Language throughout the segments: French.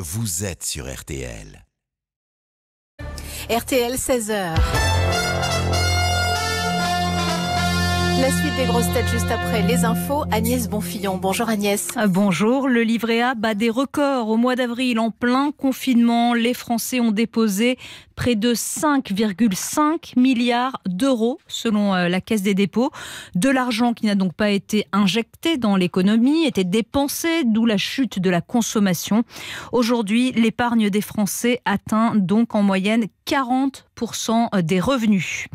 Vous êtes sur RTL. RTL 16h. La suite des grosses têtes juste après les infos. Agnès Bonfillon. Bonjour Agnès. Ah, bonjour. Le livret A bat des records. Au mois d'avril, en plein confinement, les Français ont déposé près de 5,5 milliards d'euros selon euh, la Caisse des dépôts. De l'argent qui n'a donc pas été injecté dans l'économie, était dépensé, d'où la chute de la consommation. Aujourd'hui, l'épargne des Français atteint donc en moyenne 40% euh, des revenus.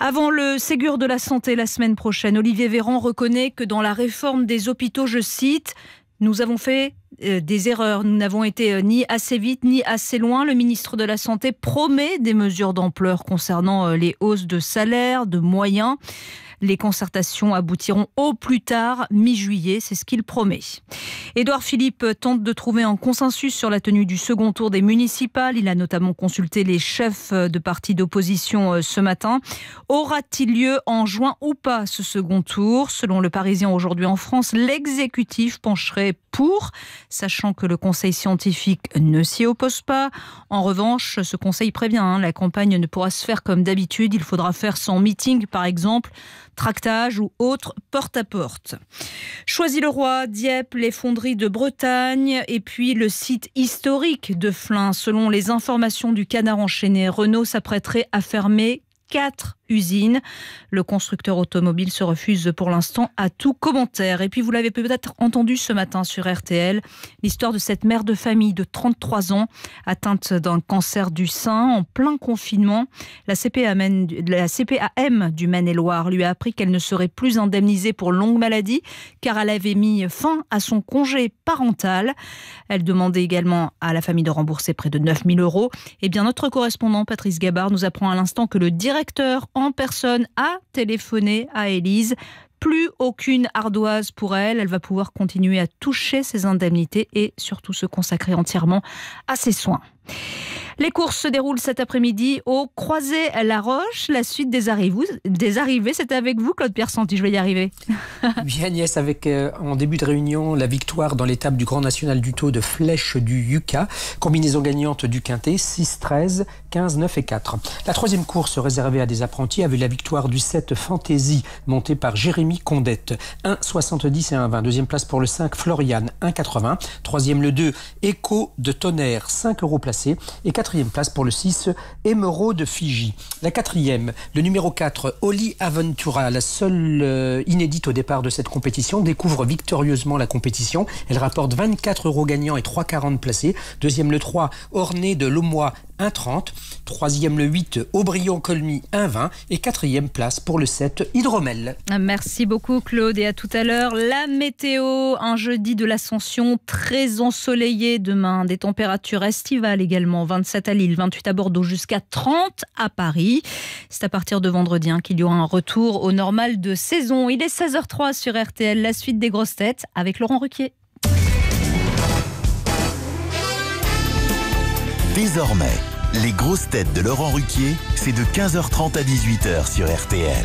Avant le Ségur de la santé la semaine prochaine, Olivier Véran reconnaît que dans la réforme des hôpitaux, je cite, nous avons fait euh, des erreurs. Nous n'avons été euh, ni assez vite ni assez loin. Le ministre de la Santé promet des mesures d'ampleur concernant euh, les hausses de salaire, de moyens. Les concertations aboutiront au plus tard mi-juillet, c'est ce qu'il promet. Édouard Philippe tente de trouver un consensus sur la tenue du second tour des municipales. Il a notamment consulté les chefs de partis d'opposition euh, ce matin. Aura-t-il lieu en juin ou pas ce second tour Selon le Parisien aujourd'hui en France, l'exécutif pencherait pour, sachant que le Conseil scientifique ne s'y oppose pas. En revanche, ce Conseil prévient, hein, la campagne ne pourra se faire comme d'habitude. Il faudra faire son meeting, par exemple, tractage ou autre porte-à-porte. choisis le roi Dieppe, les fonderies de Bretagne et puis le site historique de Flins. Selon les informations du canard enchaîné, Renault s'apprêterait à fermer quatre usine. Le constructeur automobile se refuse pour l'instant à tout commentaire. Et puis vous l'avez peut-être entendu ce matin sur RTL, l'histoire de cette mère de famille de 33 ans atteinte d'un cancer du sein en plein confinement. La, CPAM, la CPAM du Maine-et-Loire lui a appris qu'elle ne serait plus indemnisée pour longue maladie car elle avait mis fin à son congé parental. Elle demandait également à la famille de rembourser près de 9000 euros. Et bien notre correspondant Patrice Gabard nous apprend à l'instant que le directeur personne a téléphoné à Élise plus aucune ardoise pour elle. Elle va pouvoir continuer à toucher ses indemnités et surtout se consacrer entièrement à ses soins. Les courses se déroulent cet après-midi au Croisé-la-Roche. La suite des, des arrivées, c'est avec vous, Claude-Pierre Santi. Je vais y arriver. Bien, Agnès, avec euh, en début de réunion la victoire dans l'étape du Grand National du Taux de flèche du Yucca. Combinaison gagnante du Quintet 6-13, 15-9 et 4. La troisième course réservée à des apprentis a vu la victoire du 7 Fantaisie, monté par Jérémy Condette. 70 et 1,20. Deuxième place pour le 5 Florian, 1,80. Troisième le 2 Echo de Tonnerre, 5 euros placés. Et 4 quatrième place pour le 6, de Fiji. La quatrième, le numéro 4, Oli Aventura, la seule euh, inédite au départ de cette compétition, découvre victorieusement la compétition. Elle rapporte 24 euros gagnants et 3,40 placés. Deuxième, le 3, orné de Lomois 1,30. Troisième le 8, Aubryon-Colmy 1,20. Et quatrième place pour le 7, Hydromel. Merci beaucoup Claude et à tout à l'heure. La météo, un jeudi de l'ascension très ensoleillé demain. Des températures estivales également, 27 à Lille, 28 à Bordeaux, jusqu'à 30 à Paris. C'est à partir de vendredi hein, qu'il y aura un retour au normal de saison. Il est 16h03 sur RTL, la suite des grosses têtes avec Laurent Ruquier. Désormais, les grosses têtes de Laurent Ruquier, c'est de 15h30 à 18h sur RTL.